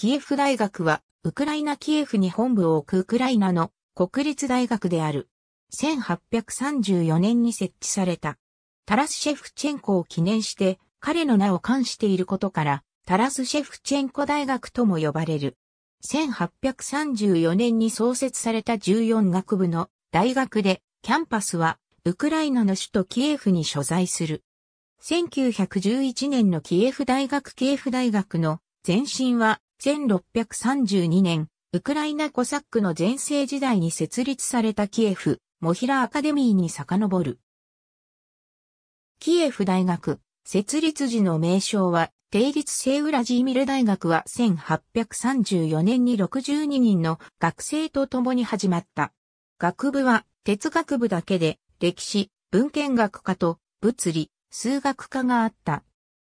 キエフ大学は、ウクライナ・キエフに本部を置くウクライナの国立大学である。1834年に設置された。タラスシェフチェンコを記念して、彼の名を冠していることから、タラスシェフチェンコ大学とも呼ばれる。1834年に創設された14学部の大学で、キャンパスは、ウクライナの首都キエフに所在する。1911年のキエフ大学キエフ大学の前身は1632年、ウクライナコサックの前世時代に設立されたキエフ、モヒラアカデミーに遡る。キエフ大学、設立時の名称は、定立聖ウラジーミル大学は1834年に62人の学生と共に始まった。学部は哲学部だけで歴史、文献学科と物理、数学科があった。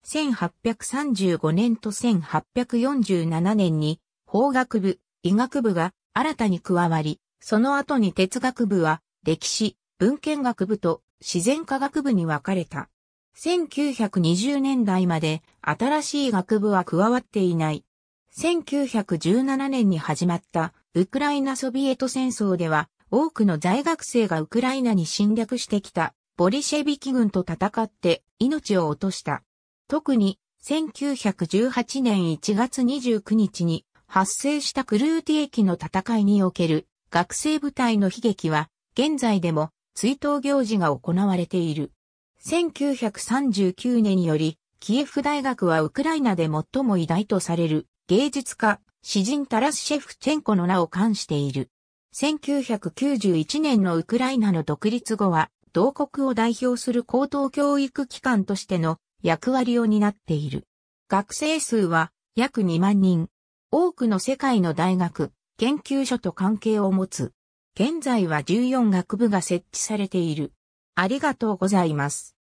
1835年と1847年に法学部、医学部が新たに加わり、その後に哲学部は歴史、文献学部と自然科学部に分かれた。1920年代まで新しい学部は加わっていない。1917年に始まったウクライナソビエト戦争では多くの在学生がウクライナに侵略してきたボリシェビキ軍と戦って命を落とした。特に1918年1月29日に発生したクルーティ駅の戦いにおける学生部隊の悲劇は現在でも追悼行事が行われている。1939年によりキエフ大学はウクライナで最も偉大とされる芸術家、詩人タラス・シェフチェンコの名を冠している。1991年のウクライナの独立後は、同国を代表する高等教育機関としての役割を担っている。学生数は約2万人。多くの世界の大学、研究所と関係を持つ。現在は14学部が設置されている。ありがとうございます。